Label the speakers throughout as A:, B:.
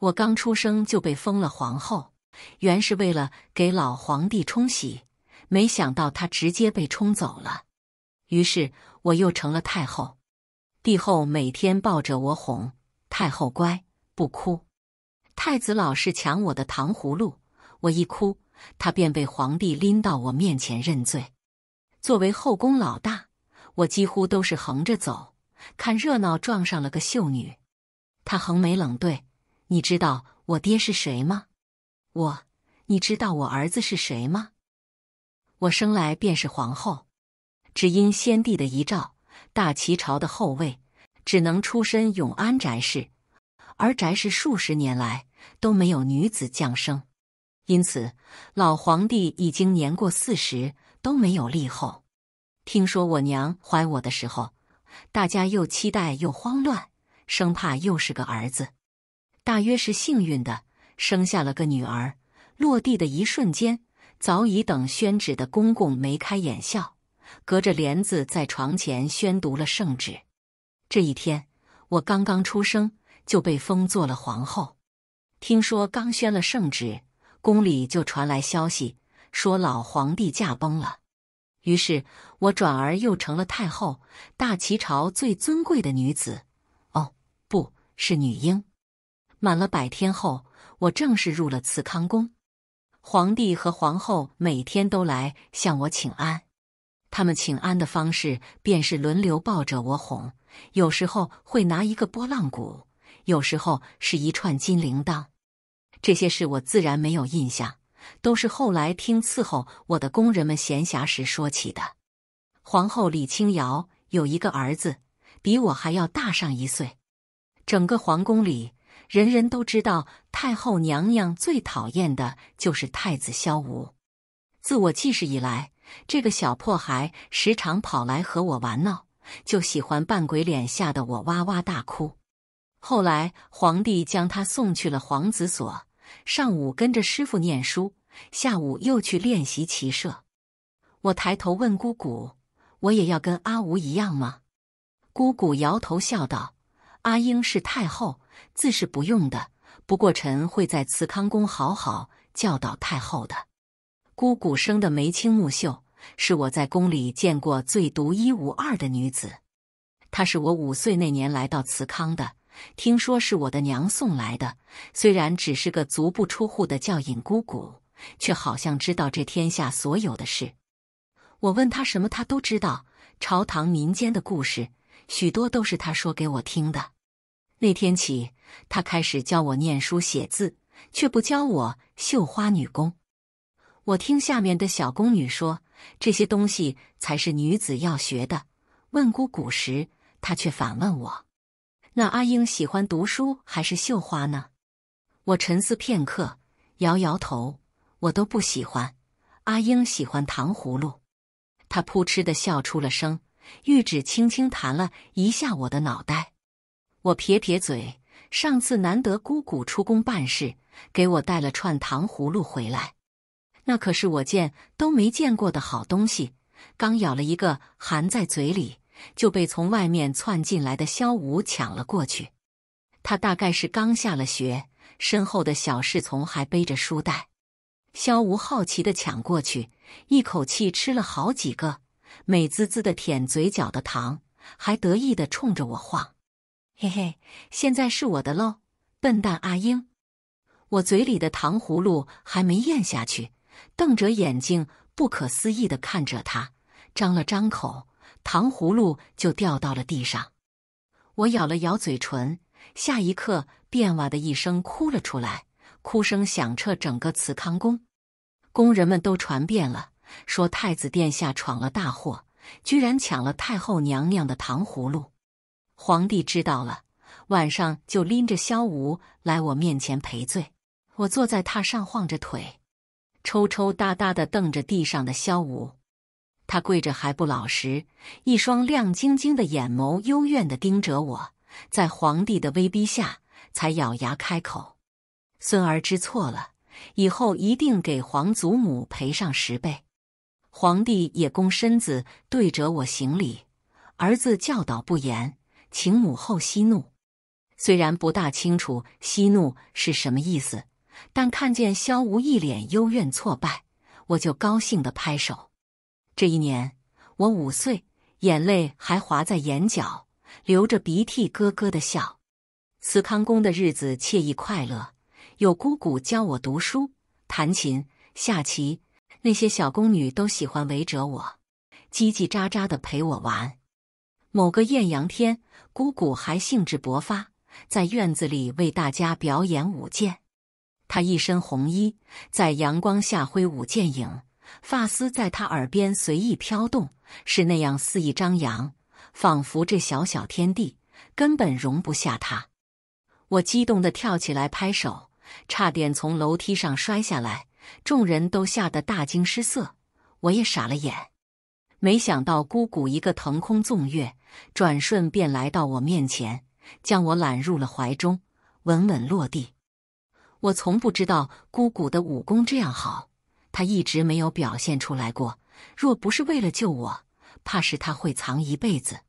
A: 我刚出生就被封了皇后，原是为了给老皇帝冲喜，没想到他直接被冲走了，于是我又成了太后。帝后每天抱着我哄：“太后乖，不哭。”太子老是抢我的糖葫芦，我一哭，他便被皇帝拎到我面前认罪。作为后宫老大，我几乎都是横着走，看热闹撞上了个秀女，他横眉冷对。你知道我爹是谁吗？我，你知道我儿子是谁吗？我生来便是皇后，只因先帝的遗诏，大齐朝的后位只能出身永安宅氏，而宅氏数十年来都没有女子降生，因此老皇帝已经年过四十都没有立后。听说我娘怀我的时候，大家又期待又慌乱，生怕又是个儿子。大约是幸运的，生下了个女儿。落地的一瞬间，早已等宣旨的公公眉开眼笑，隔着帘子在床前宣读了圣旨。这一天，我刚刚出生就被封做了皇后。听说刚宣了圣旨，宫里就传来消息说老皇帝驾崩了，于是我转而又成了太后，大齐朝最尊贵的女子。哦，不是女婴。满了百天后，我正式入了慈康宫。皇帝和皇后每天都来向我请安，他们请安的方式便是轮流抱着我哄，有时候会拿一个拨浪鼓，有时候是一串金铃铛。这些事我自然没有印象，都是后来听伺候我的工人们闲暇时说起的。皇后李清瑶有一个儿子，比我还要大上一岁，整个皇宫里。人人都知道，太后娘娘最讨厌的就是太子萧无。自我记事以来，这个小破孩时常跑来和我玩闹，就喜欢扮鬼脸，吓得我哇哇大哭。后来，皇帝将他送去了皇子所，上午跟着师傅念书，下午又去练习骑射。我抬头问姑姑：“我也要跟阿无一样吗？”姑姑摇头笑道：“阿英是太后。”字是不用的，不过臣会在慈康宫好好教导太后的姑姑生的眉清目秀，是我在宫里见过最独一无二的女子。她是我五岁那年来到慈康的，听说是我的娘送来的。虽然只是个足不出户的教引姑姑，却好像知道这天下所有的事。我问他什么，他都知道。朝堂民间的故事，许多都是他说给我听的。那天起，他开始教我念书写字，却不教我绣花女工。我听下面的小宫女说，这些东西才是女子要学的。问姑姑时，她却反问我：“那阿英喜欢读书还是绣花呢？”我沉思片刻，摇摇头：“我都不喜欢。阿英喜欢糖葫芦。”她扑哧的笑出了声，玉指轻轻弹了一下我的脑袋。我撇撇嘴，上次难得姑姑出宫办事，给我带了串糖葫芦回来，那可是我见都没见过的好东西。刚咬了一个，含在嘴里就被从外面窜进来的萧无抢了过去。他大概是刚下了学，身后的小侍从还背着书袋。萧无好奇的抢过去，一口气吃了好几个，美滋滋的舔嘴角的糖，还得意的冲着我晃。嘿嘿，现在是我的喽，笨蛋阿英！我嘴里的糖葫芦还没咽下去，瞪着眼睛不可思议的看着他，张了张口，糖葫芦就掉到了地上。我咬了咬嘴唇，下一刻“变哇”的一声哭了出来，哭声响彻整个慈康宫，宫人们都传遍了，说太子殿下闯了大祸，居然抢了太后娘娘的糖葫芦。皇帝知道了，晚上就拎着萧武来我面前赔罪。我坐在榻上晃着腿，抽抽搭搭的瞪着地上的萧武。他跪着还不老实，一双亮晶晶的眼眸幽怨的盯着我。在皇帝的威逼下，才咬牙开口：“孙儿知错了，以后一定给皇祖母赔上十倍。”皇帝也躬身子对着我行礼：“儿子教导不严。”请母后息怒。虽然不大清楚“息怒”是什么意思，但看见萧无一脸幽怨挫败，我就高兴的拍手。这一年我五岁，眼泪还滑在眼角，流着鼻涕，咯咯的笑。慈康宫的日子惬意快乐，有姑姑教我读书、弹琴、下棋，那些小宫女都喜欢围着我，叽叽喳喳的陪我玩。某个艳阳天。姑姑还兴致勃发，在院子里为大家表演舞剑。她一身红衣，在阳光下挥舞剑影，发丝在她耳边随意飘动，是那样肆意张扬，仿佛这小小天地根本容不下她。我激动的跳起来拍手，差点从楼梯上摔下来。众人都吓得大惊失色，我也傻了眼。没想到姑姑一个腾空纵跃。转瞬便来到我面前，将我揽入了怀中，稳稳落地。我从不知道姑姑的武功这样好，她一直没有表现出来过。若不是为了救我，怕是她会藏一辈子。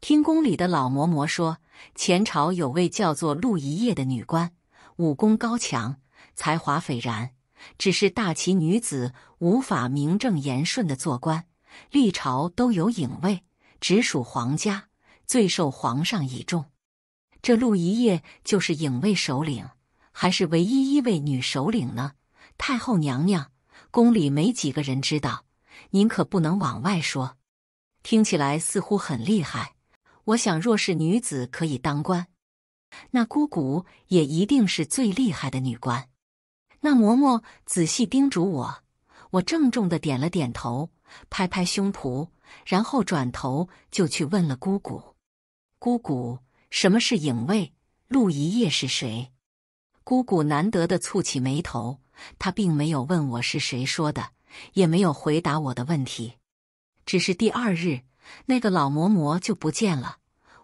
A: 听宫里的老嬷嬷说，前朝有位叫做陆一叶的女官，武功高强，才华斐然。只是大齐女子无法名正言顺的做官，历朝都有影卫。直属皇家，最受皇上倚重。这陆一叶就是影卫首领，还是唯一一位女首领呢。太后娘娘，宫里没几个人知道，您可不能往外说。听起来似乎很厉害。我想，若是女子可以当官，那姑姑也一定是最厉害的女官。那嬷嬷仔细叮嘱我，我郑重的点了点头，拍拍胸脯。然后转头就去问了姑姑，姑姑，什么是影卫？陆一叶是谁？姑姑难得的蹙起眉头，她并没有问我是谁说的，也没有回答我的问题，只是第二日那个老嬷嬷就不见了。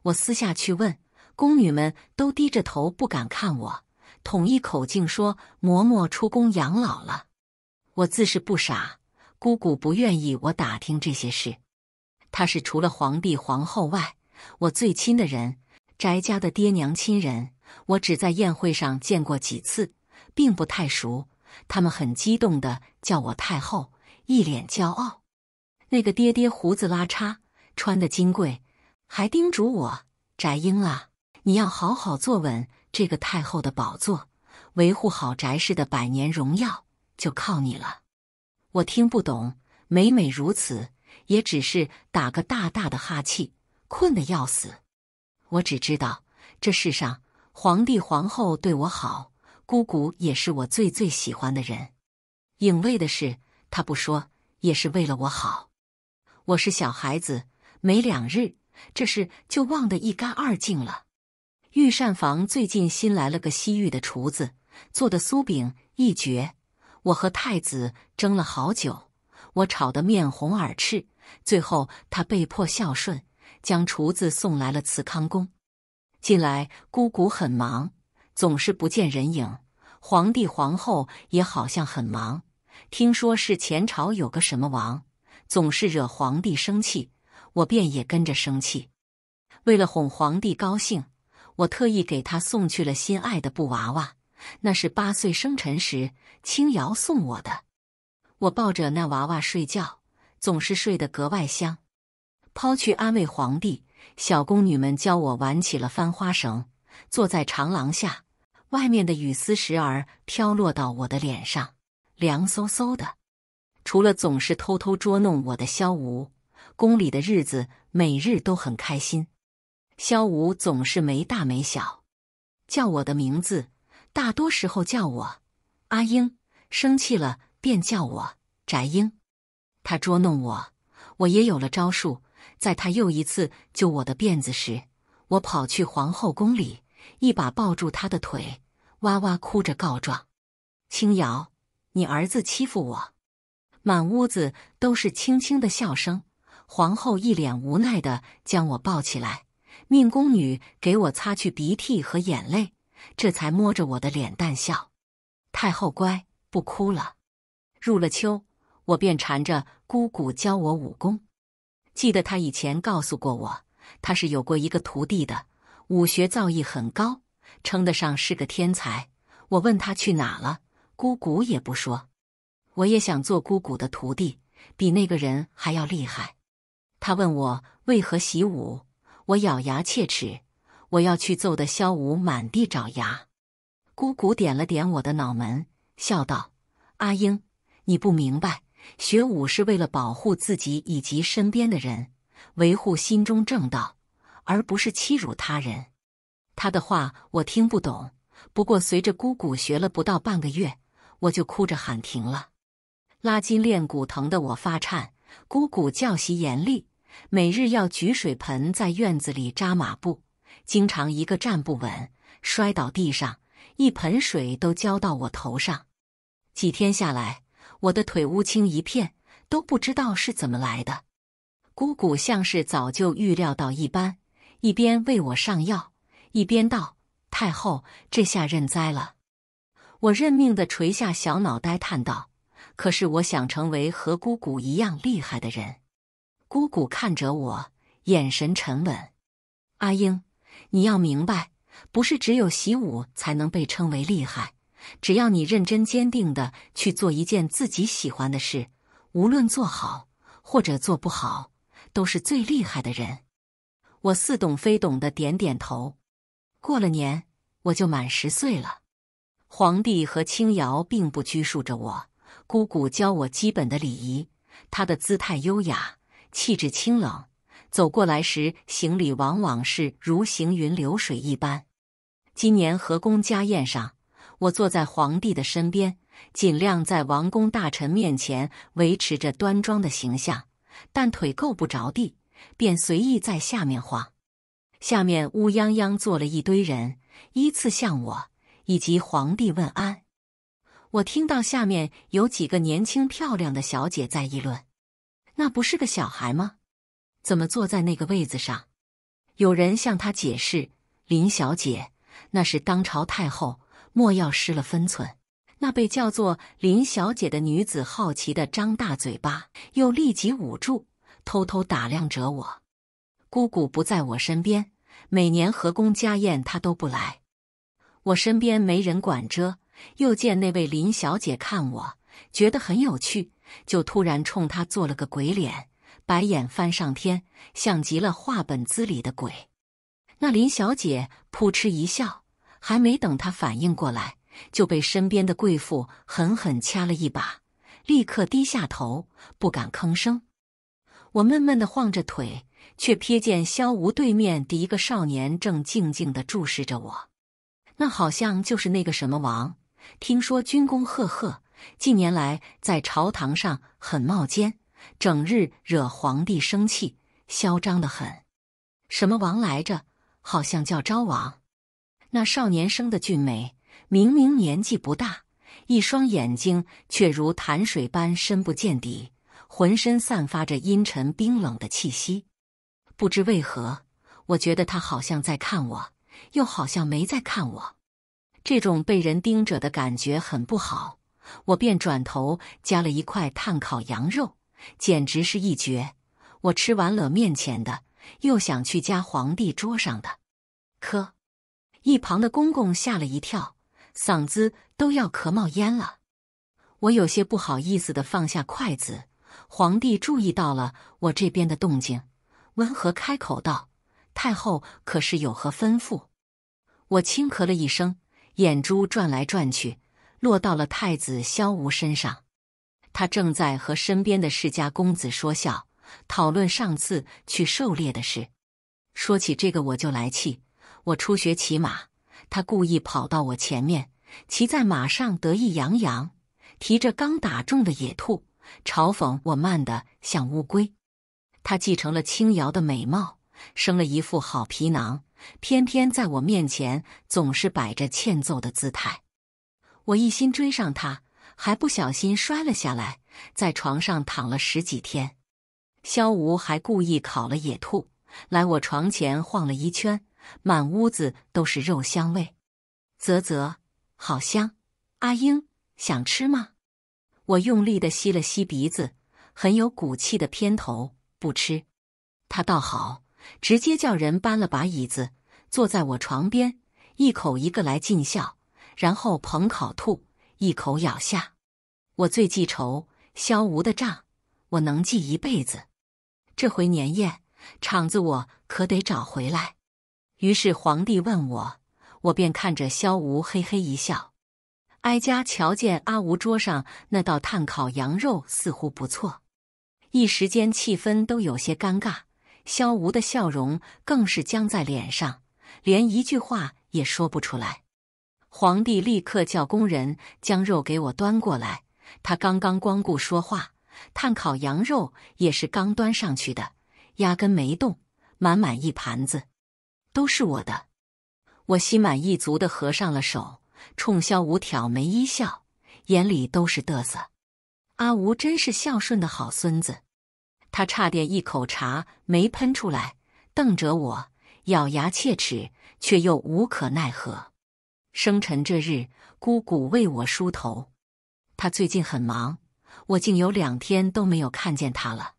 A: 我私下去问宫女们，都低着头不敢看我，统一口径说嬷嬷出宫养老了。我自是不傻，姑姑不愿意我打听这些事。她是除了皇帝、皇后外，我最亲的人。翟家的爹娘亲人，我只在宴会上见过几次，并不太熟。他们很激动地叫我太后，一脸骄傲。那个爹爹胡子拉碴，穿的金贵，还叮嘱我：“翟英啊，你要好好坐稳这个太后的宝座，维护好翟氏的百年荣耀，就靠你了。”我听不懂，每每如此。也只是打个大大的哈气，困得要死。我只知道这世上，皇帝皇后对我好，姑姑也是我最最喜欢的人。影卫的事，他不说也是为了我好。我是小孩子，没两日这事就忘得一干二净了。御膳房最近新来了个西域的厨子，做的酥饼一绝。我和太子争了好久。我吵得面红耳赤，最后他被迫孝顺，将厨子送来了慈康宫。近来姑姑很忙，总是不见人影。皇帝、皇后也好像很忙，听说是前朝有个什么王，总是惹皇帝生气，我便也跟着生气。为了哄皇帝高兴，我特意给他送去了心爱的布娃娃，那是八岁生辰时青瑶送我的。我抱着那娃娃睡觉，总是睡得格外香。抛去安慰皇帝，小宫女们教我玩起了翻花绳。坐在长廊下，外面的雨丝时而飘落到我的脸上，凉飕飕的。除了总是偷偷捉弄我的萧无，宫里的日子每日都很开心。萧无总是没大没小，叫我的名字，大多时候叫我阿英。生气了。便叫我翟英，他捉弄我，我也有了招数。在他又一次揪我的辫子时，我跑去皇后宫里，一把抱住他的腿，哇哇哭着告状：“青瑶，你儿子欺负我！”满屋子都是轻轻的笑声。皇后一脸无奈地将我抱起来，命宫女给我擦去鼻涕和眼泪，这才摸着我的脸蛋笑：“太后乖，不哭了。”入了秋，我便缠着姑姑教我武功。记得她以前告诉过我，她是有过一个徒弟的，武学造诣很高，称得上是个天才。我问他去哪了，姑姑也不说。我也想做姑姑的徒弟，比那个人还要厉害。他问我为何习武，我咬牙切齿，我要去揍的萧武满地找牙。姑姑点了点我的脑门，笑道：“阿英。”你不明白，学武是为了保护自己以及身边的人，维护心中正道，而不是欺辱他人。他的话我听不懂，不过随着姑姑学了不到半个月，我就哭着喊停了。拉筋练骨疼得我发颤，姑姑教习严厉，每日要举水盆在院子里扎马步，经常一个站不稳摔倒地上，一盆水都浇到我头上。几天下来。我的腿乌青一片，都不知道是怎么来的。姑姑像是早就预料到一般，一边为我上药，一边道：“太后，这下认栽了。”我认命的垂下小脑袋，叹道：“可是我想成为和姑姑一样厉害的人。”姑姑看着我，眼神沉稳。阿英，你要明白，不是只有习武才能被称为厉害。只要你认真坚定的去做一件自己喜欢的事，无论做好或者做不好，都是最厉害的人。我似懂非懂的点点头。过了年，我就满十岁了。皇帝和青瑶并不拘束着我，姑姑教我基本的礼仪。她的姿态优雅，气质清冷，走过来时行礼往往是如行云流水一般。今年和宫家宴上。我坐在皇帝的身边，尽量在王公大臣面前维持着端庄的形象，但腿够不着地，便随意在下面晃。下面乌泱泱坐了一堆人，依次向我以及皇帝问安。我听到下面有几个年轻漂亮的小姐在议论：“那不是个小孩吗？怎么坐在那个位子上？”有人向她解释：“林小姐，那是当朝太后。”莫要失了分寸。那被叫做林小姐的女子好奇的张大嘴巴，又立即捂住，偷偷打量着我。姑姑不在我身边，每年和宫家宴她都不来，我身边没人管着。又见那位林小姐看我，觉得很有趣，就突然冲她做了个鬼脸，白眼翻上天，像极了画本子里的鬼。那林小姐扑哧一笑。还没等他反应过来，就被身边的贵妇狠狠掐了一把，立刻低下头不敢吭声。我闷闷的晃着腿，却瞥见萧无对面的一个少年正静静的注视着我。那好像就是那个什么王，听说军功赫赫，近年来在朝堂上很冒尖，整日惹皇帝生气，嚣张的很。什么王来着？好像叫昭王。那少年生的俊美，明明年纪不大，一双眼睛却如潭水般深不见底，浑身散发着阴沉冰冷的气息。不知为何，我觉得他好像在看我，又好像没在看我。这种被人盯着的感觉很不好，我便转头夹了一块炭烤羊肉，简直是一绝。我吃完了面前的，又想去加皇帝桌上的，可。一旁的公公吓了一跳，嗓子都要咳冒烟了。我有些不好意思的放下筷子。皇帝注意到了我这边的动静，温和开口道：“太后可是有何吩咐？”我轻咳了一声，眼珠转来转去，落到了太子萧无身上。他正在和身边的世家公子说笑，讨论上次去狩猎的事。说起这个我就来气。我初学骑马，他故意跑到我前面，骑在马上得意洋洋，提着刚打中的野兔，嘲讽我慢的像乌龟。他继承了青瑶的美貌，生了一副好皮囊，偏偏在我面前总是摆着欠揍的姿态。我一心追上他，还不小心摔了下来，在床上躺了十几天。萧无还故意烤了野兔，来我床前晃了一圈。满屋子都是肉香味，啧啧，好香！阿英，想吃吗？我用力的吸了吸鼻子，很有骨气的偏头，不吃。他倒好，直接叫人搬了把椅子，坐在我床边，一口一个来尽孝。然后捧烤兔，一口咬下。我最记仇，萧吴的账，我能记一辈子。这回年宴场子，我可得找回来。于是皇帝问我，我便看着萧无嘿嘿一笑。哀家瞧见阿吴桌上那道炭烤羊肉似乎不错，一时间气氛都有些尴尬。萧无的笑容更是僵在脸上，连一句话也说不出来。皇帝立刻叫工人将肉给我端过来。他刚刚光顾说话，炭烤羊肉也是刚端上去的，压根没动，满满一盘子。都是我的，我心满意足的合上了手，冲萧无挑眉一笑，眼里都是嘚瑟。阿无真是孝顺的好孙子，他差点一口茶没喷出来，瞪着我，咬牙切齿，却又无可奈何。生辰这日，姑姑为我梳头，她最近很忙，我竟有两天都没有看见她了。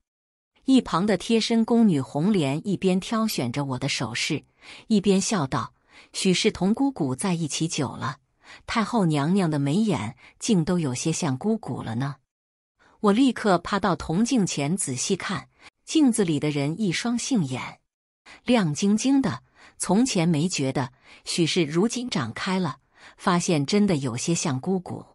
A: 一旁的贴身宫女红莲一边挑选着我的首饰，一边笑道：“许是同姑姑在一起久了，太后娘娘的眉眼竟都有些像姑姑了呢。”我立刻趴到铜镜前仔细看，镜子里的人一双杏眼，亮晶晶的。从前没觉得，许是如今长开了，发现真的有些像姑姑。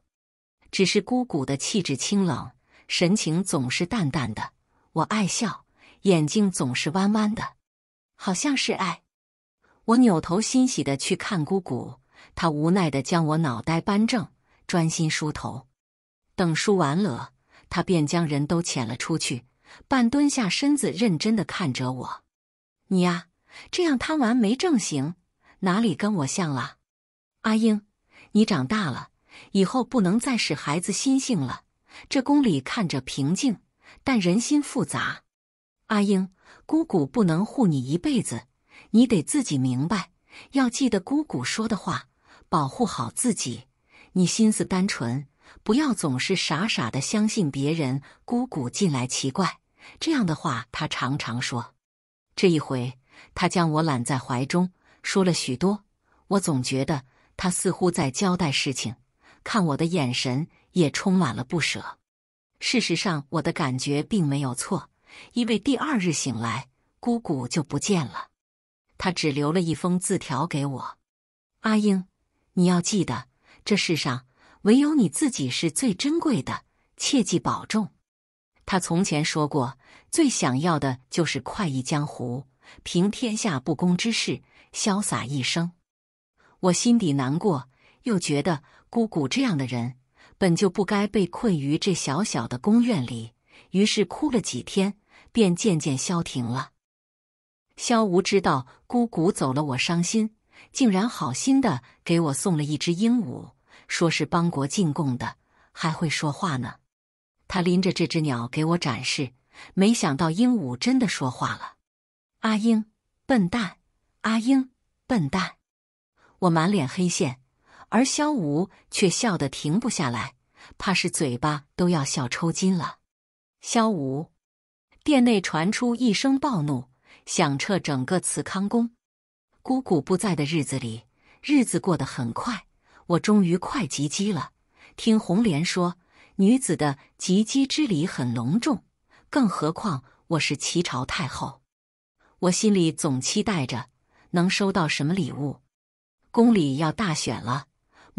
A: 只是姑姑的气质清冷，神情总是淡淡的。我爱笑，眼睛总是弯弯的，好像是爱。我扭头欣喜的去看姑姑，她无奈的将我脑袋扳正，专心梳头。等梳完了，她便将人都遣了出去，半蹲下身子认真的看着我：“你呀，这样贪玩没正形，哪里跟我像了？阿英，你长大了以后不能再使孩子心性了，这宫里看着平静。”但人心复杂，阿英，姑姑不能护你一辈子，你得自己明白。要记得姑姑说的话，保护好自己。你心思单纯，不要总是傻傻的相信别人。姑姑近来奇怪，这样的话她常常说。这一回，她将我揽在怀中，说了许多。我总觉得她似乎在交代事情，看我的眼神也充满了不舍。事实上，我的感觉并没有错，因为第二日醒来，姑姑就不见了。她只留了一封字条给我：“阿英，你要记得，这世上唯有你自己是最珍贵的，切记保重。”他从前说过，最想要的就是快意江湖，平天下不公之事，潇洒一生。我心底难过，又觉得姑姑这样的人。本就不该被困于这小小的宫院里，于是哭了几天，便渐渐消停了。萧无知道姑姑走了，我伤心，竟然好心的给我送了一只鹦鹉，说是邦国进贡的，还会说话呢。他拎着这只鸟给我展示，没想到鹦鹉真的说话了：“阿英，笨蛋！阿英，笨蛋！”我满脸黑线。而萧无却笑得停不下来，怕是嘴巴都要笑抽筋了。萧无，殿内传出一声暴怒，响彻整个慈康宫。姑姑不在的日子里，日子过得很快，我终于快及笄了。听红莲说，女子的及笄之礼很隆重，更何况我是齐朝太后。我心里总期待着能收到什么礼物。宫里要大选了。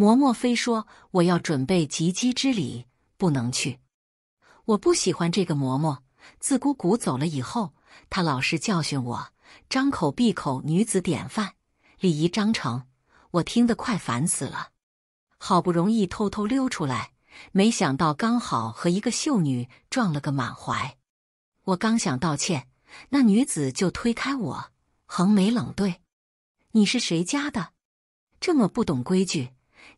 A: 嬷嬷非说我要准备及笄之礼，不能去。我不喜欢这个嬷嬷，自姑姑走了以后，她老是教训我，张口闭口女子典范、礼仪章程，我听得快烦死了。好不容易偷偷溜出来，没想到刚好和一个秀女撞了个满怀。我刚想道歉，那女子就推开我，横眉冷对：“你是谁家的？这么不懂规矩！”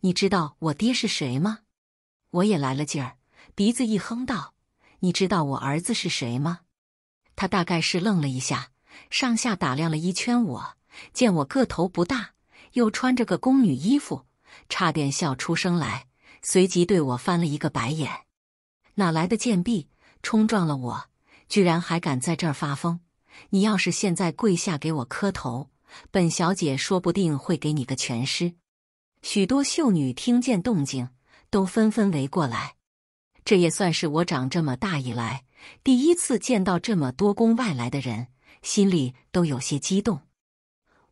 A: 你知道我爹是谁吗？我也来了劲儿，鼻子一哼道：“你知道我儿子是谁吗？”他大概是愣了一下，上下打量了一圈我，见我个头不大，又穿着个宫女衣服，差点笑出声来，随即对我翻了一个白眼：“哪来的贱婢，冲撞了我，居然还敢在这儿发疯！你要是现在跪下给我磕头，本小姐说不定会给你个全尸。”许多秀女听见动静，都纷纷围过来。这也算是我长这么大以来第一次见到这么多宫外来的人，心里都有些激动。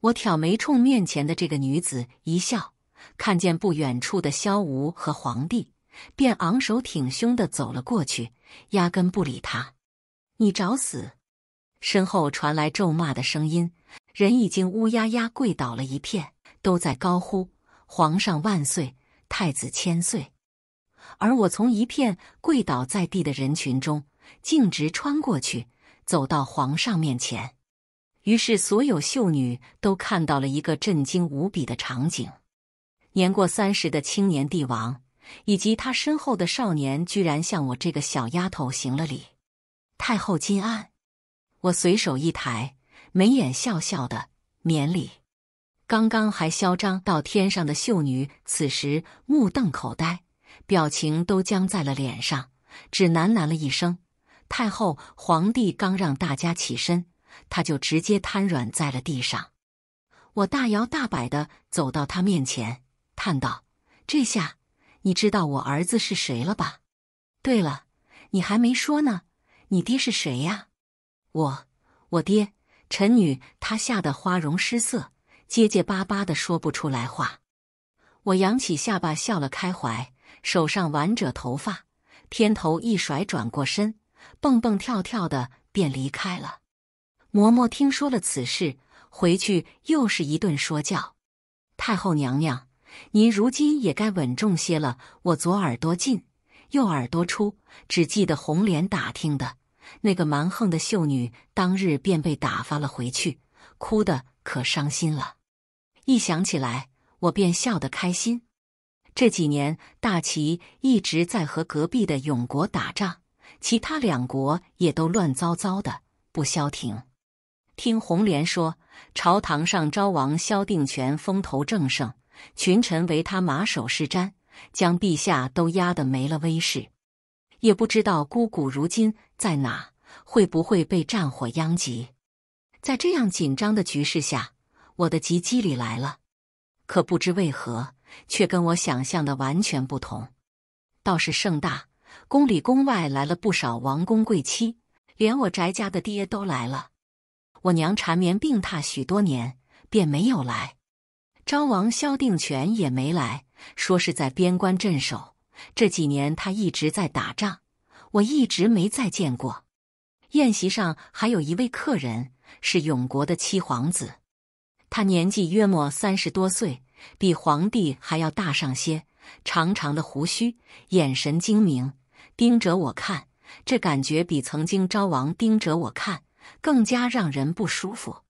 A: 我挑眉冲面前的这个女子一笑，看见不远处的萧无和皇帝，便昂首挺胸的走了过去，压根不理他。你找死！身后传来咒骂的声音，人已经乌压压跪倒了一片，都在高呼。皇上万岁，太子千岁。而我从一片跪倒在地的人群中径直穿过去，走到皇上面前。于是，所有秀女都看到了一个震惊无比的场景：年过三十的青年帝王，以及他身后的少年，居然向我这个小丫头行了礼。太后金安，我随手一抬，眉眼笑笑的，免礼。刚刚还嚣张到天上的秀女，此时目瞪口呆，表情都僵在了脸上，只喃喃了一声：“太后，皇帝刚让大家起身，她就直接瘫软在了地上。”我大摇大摆的走到他面前，叹道：“这下你知道我儿子是谁了吧？对了，你还没说呢，你爹是谁呀？”“我，我爹，臣女。”她吓得花容失色。结结巴巴地说不出来话，我扬起下巴笑了开怀，手上挽着头发，偏头一甩，转过身，蹦蹦跳跳的便离开了。嬷嬷听说了此事，回去又是一顿说教。太后娘娘，您如今也该稳重些了。我左耳朵进，右耳朵出，只记得红莲打听的，那个蛮横的秀女，当日便被打发了回去，哭的可伤心了。一想起来，我便笑得开心。这几年，大齐一直在和隔壁的永国打仗，其他两国也都乱糟糟的，不消停。听红莲说，朝堂上昭王萧定权风头正盛，群臣为他马首是瞻，将陛下都压得没了威势。也不知道姑姑如今在哪，会不会被战火殃及？在这样紧张的局势下。我的吉基里来了，可不知为何，却跟我想象的完全不同。倒是盛大宫里宫外来了不少王公贵戚，连我翟家的爹都来了。我娘缠绵病榻许多年，便没有来。昭王萧定权也没来，说是在边关镇守。这几年他一直在打仗，我一直没再见过。宴席上还有一位客人，是永国的七皇子。他年纪约莫三十多岁，比皇帝还要大上些。长长的胡须，眼神精明，盯着我看。这感觉比曾经昭王盯着我看更加让人不舒服。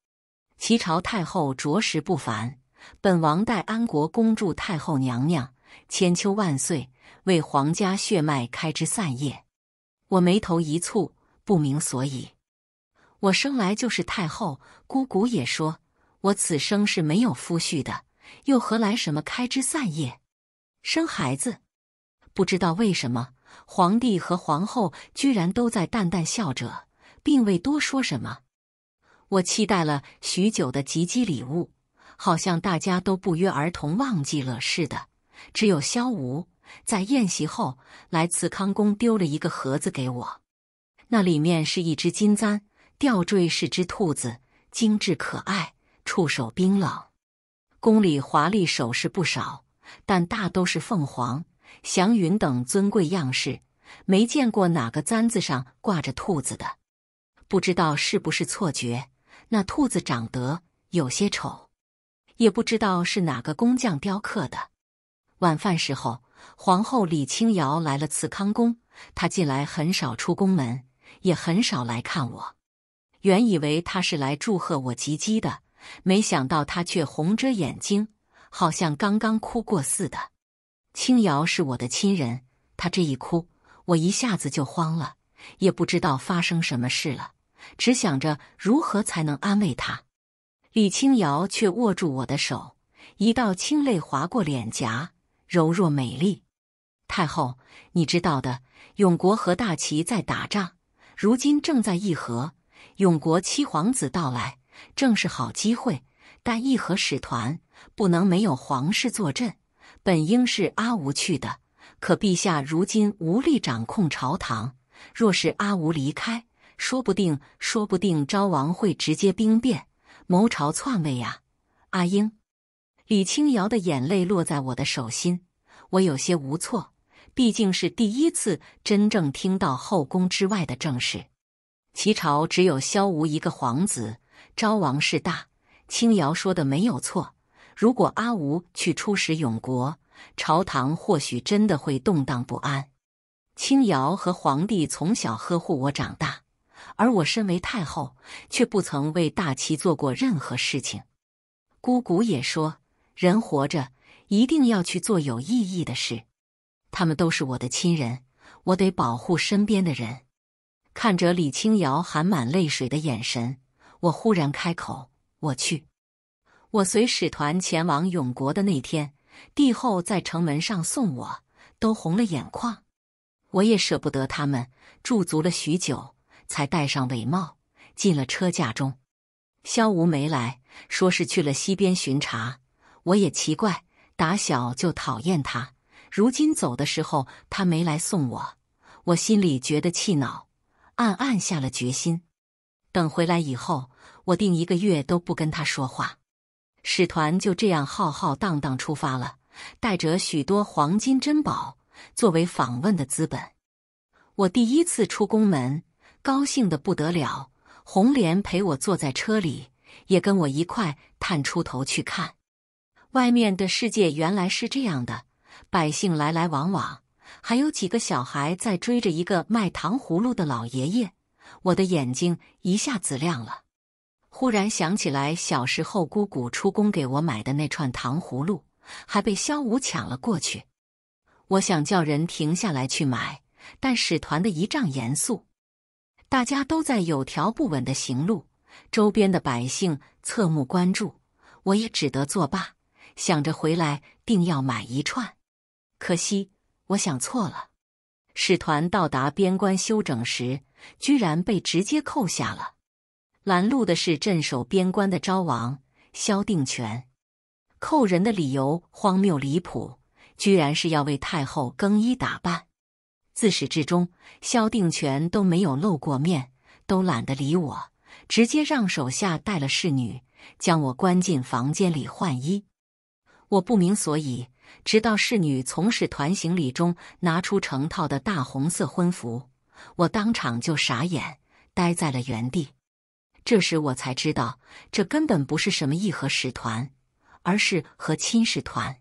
A: 齐朝太后着实不凡。本王代安国公祝太后娘娘千秋万岁，为皇家血脉开枝散叶。我眉头一蹙，不明所以。我生来就是太后，姑姑也说。我此生是没有夫婿的，又何来什么开枝散叶、生孩子？不知道为什么，皇帝和皇后居然都在淡淡笑着，并未多说什么。我期待了许久的吉笄礼物，好像大家都不约而同忘记了似的。只有萧无在宴席后来慈康宫丢了一个盒子给我，那里面是一只金簪，吊坠是只兔子，精致可爱。触手冰冷，宫里华丽首饰不少，但大都是凤凰、祥云等尊贵样式，没见过哪个簪子上挂着兔子的。不知道是不是错觉，那兔子长得有些丑，也不知道是哪个工匠雕刻的。晚饭时候，皇后李清瑶来了慈康宫，她近来很少出宫门，也很少来看我。原以为她是来祝贺我及笄的。没想到他却红着眼睛，好像刚刚哭过似的。青瑶是我的亲人，他这一哭，我一下子就慌了，也不知道发生什么事了，只想着如何才能安慰他。李青瑶却握住我的手，一道清泪划过脸颊，柔弱美丽。太后，你知道的，永国和大齐在打仗，如今正在议和，永国七皇子到来。正是好机会，但议和使团不能没有皇室坐镇。本应是阿吴去的，可陛下如今无力掌控朝堂，若是阿吴离开，说不定……说不定昭王会直接兵变，谋朝篡位呀！阿英，李清瑶的眼泪落在我的手心，我有些无措。毕竟是第一次真正听到后宫之外的正事，齐朝只有萧无一个皇子。昭王势大，青瑶说的没有错。如果阿吴去出使永国，朝堂或许真的会动荡不安。青瑶和皇帝从小呵护我长大，而我身为太后，却不曾为大齐做过任何事情。姑姑也说，人活着一定要去做有意义的事。他们都是我的亲人，我得保护身边的人。看着李青瑶含满泪水的眼神。我忽然开口：“我去，我随使团前往永国的那天，帝后在城门上送我，都红了眼眶。我也舍不得他们，驻足了许久，才戴上尾帽，进了车架中。萧无没来，说是去了西边巡查。我也奇怪，打小就讨厌他，如今走的时候他没来送我，我心里觉得气恼，暗暗下了决心，等回来以后。”我定一个月都不跟他说话。使团就这样浩浩荡荡出发了，带着许多黄金珍宝作为访问的资本。我第一次出宫门，高兴的不得了。红莲陪我坐在车里，也跟我一块探出头去看外面的世界。原来是这样的，百姓来来往往，还有几个小孩在追着一个卖糖葫芦的老爷爷。我的眼睛一下子亮了。忽然想起来小时候姑姑出宫给我买的那串糖葫芦，还被萧武抢了过去。我想叫人停下来去买，但使团的仪仗严肃，大家都在有条不紊的行路，周边的百姓侧目关注，我也只得作罢。想着回来定要买一串，可惜我想错了。使团到达边关休整时，居然被直接扣下了。拦路的是镇守边关的昭王萧定权，扣人的理由荒谬离谱，居然是要为太后更衣打扮。自始至终，萧定权都没有露过面，都懒得理我，直接让手下带了侍女将我关进房间里换衣。我不明所以，直到侍女从使团行李中拿出成套的大红色婚服，我当场就傻眼，呆在了原地。这时我才知道，这根本不是什么义和使团，而是和亲使团。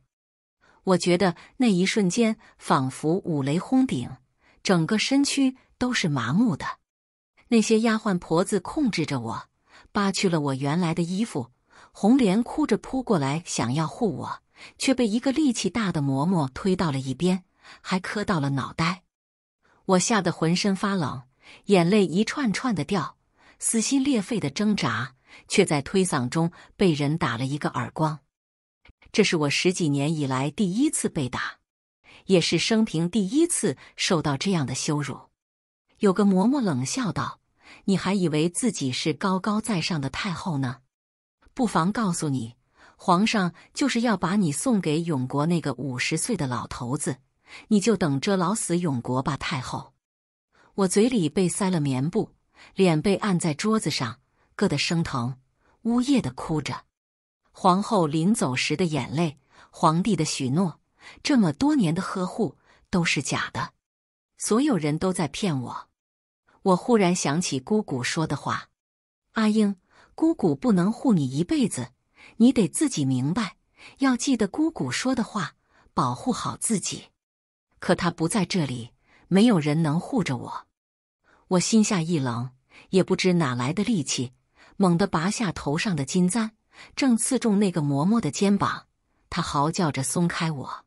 A: 我觉得那一瞬间仿佛五雷轰顶，整个身躯都是麻木的。那些丫鬟婆子控制着我，扒去了我原来的衣服。红莲哭着扑过来想要护我，却被一个力气大的嬷嬷推到了一边，还磕到了脑袋。我吓得浑身发冷，眼泪一串串的掉。撕心裂肺的挣扎，却在推搡中被人打了一个耳光。这是我十几年以来第一次被打，也是生平第一次受到这样的羞辱。有个嬷嬷冷笑道：“你还以为自己是高高在上的太后呢？不妨告诉你，皇上就是要把你送给永国那个五十岁的老头子，你就等着老死永国吧，太后。”我嘴里被塞了棉布。脸被按在桌子上，硌得生疼，呜咽的哭着。皇后临走时的眼泪，皇帝的许诺，这么多年的呵护都是假的，所有人都在骗我。我忽然想起姑姑说的话：“阿英，姑姑不能护你一辈子，你得自己明白，要记得姑姑说的话，保护好自己。”可她不在这里，没有人能护着我。我心下一冷，也不知哪来的力气，猛地拔下头上的金簪，正刺中那个嬷嬷的肩膀。她嚎叫着松开我，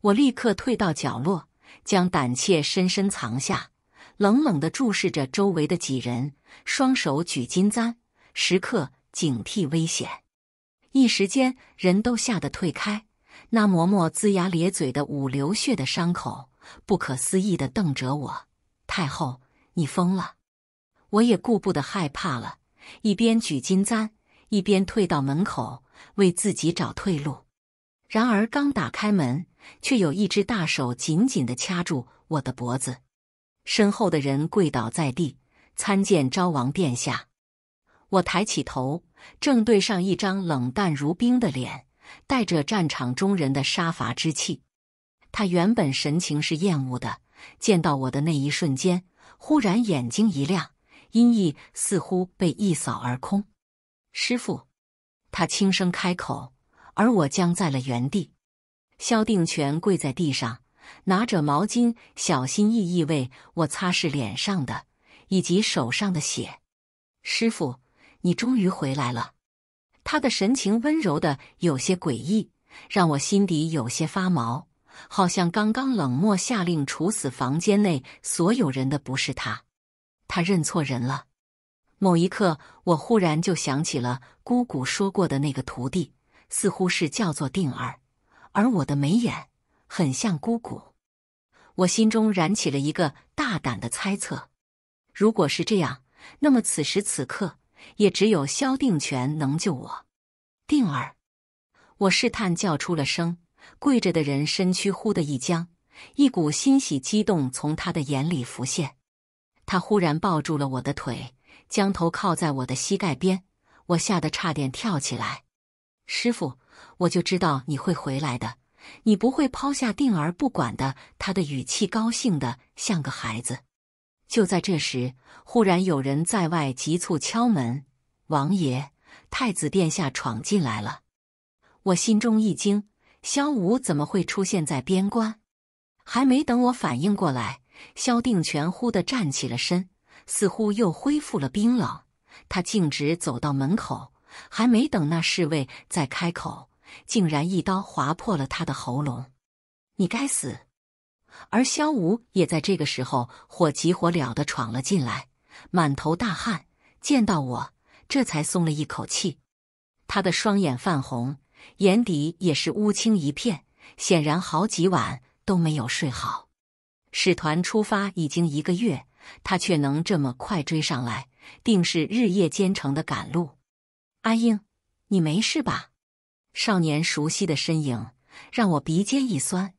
A: 我立刻退到角落，将胆怯深深藏下，冷冷地注视着周围的几人，双手举金簪，时刻警惕危险。一时间，人都吓得退开。那嬷嬷龇牙咧嘴的捂流血的伤口，不可思议地瞪着我，太后。你疯了！我也顾不得害怕了，一边举金簪，一边退到门口，为自己找退路。然而，刚打开门，却有一只大手紧紧地掐住我的脖子。身后的人跪倒在地，参见昭王殿下。我抬起头，正对上一张冷淡如冰的脸，带着战场中人的杀伐之气。他原本神情是厌恶的，见到我的那一瞬间。忽然眼睛一亮，阴翳似乎被一扫而空。师傅，他轻声开口，而我僵在了原地。萧定权跪在地上，拿着毛巾小心翼翼为我擦拭脸上的以及手上的血。师傅，你终于回来了。他的神情温柔的有些诡异，让我心底有些发毛。好像刚刚冷漠下令处死房间内所有人的不是他，他认错人了。某一刻，我忽然就想起了姑姑说过的那个徒弟，似乎是叫做定儿，而我的眉眼很像姑姑。我心中燃起了一个大胆的猜测：如果是这样，那么此时此刻也只有萧定权能救我。定儿，我试探叫出了声。跪着的人身躯忽的一僵，一股欣喜激动从他的眼里浮现。他忽然抱住了我的腿，将头靠在我的膝盖边，我吓得差点跳起来。师傅，我就知道你会回来的，你不会抛下定而不管的。他的语气高兴的像个孩子。就在这时，忽然有人在外急促敲门：“王爷，太子殿下闯进来了。”我心中一惊。萧武怎么会出现在边关？还没等我反应过来，萧定全忽地站起了身，似乎又恢复了冰冷。他径直走到门口，还没等那侍卫再开口，竟然一刀划破了他的喉咙。你该死！而萧武也在这个时候火急火燎地闯了进来，满头大汗，见到我，这才松了一口气。他的双眼泛红。眼底也是乌青一片，显然好几晚都没有睡好。使团出发已经一个月，他却能这么快追上来，定是日夜兼程的赶路。阿英，你没事吧？少年熟悉的身影让我鼻尖一酸。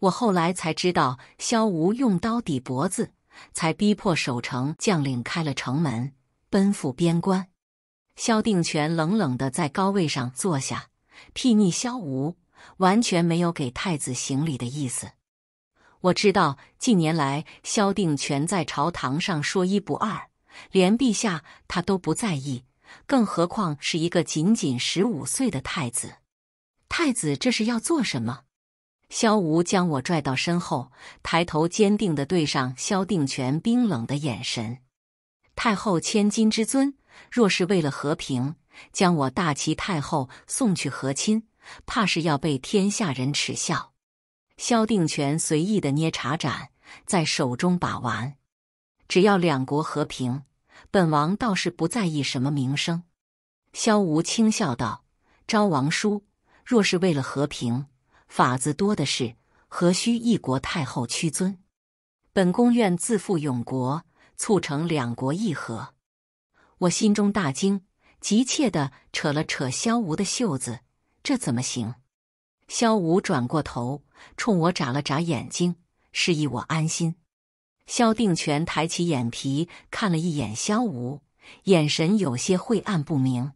A: 我后来才知道，萧无用刀抵脖子，才逼迫守城将领开了城门，奔赴边关。萧定权冷冷的在高位上坐下，睥睨萧无，完全没有给太子行礼的意思。我知道近年来萧定权在朝堂上说一不二，连陛下他都不在意，更何况是一个仅仅十五岁的太子。太子这是要做什么？萧无将我拽到身后，抬头坚定的对上萧定权冰冷的眼神。太后千金之尊。若是为了和平，将我大齐太后送去和亲，怕是要被天下人耻笑。萧定权随意的捏茶盏在手中把玩，只要两国和平，本王倒是不在意什么名声。萧无轻笑道：“昭王叔，若是为了和平，法子多的是，何须一国太后屈尊？本宫愿自负勇国，促成两国议和。”我心中大惊，急切的扯了扯萧无的袖子，这怎么行？萧无转过头，冲我眨了眨眼睛，示意我安心。萧定权抬起眼皮看了一眼萧无，眼神有些晦暗不明，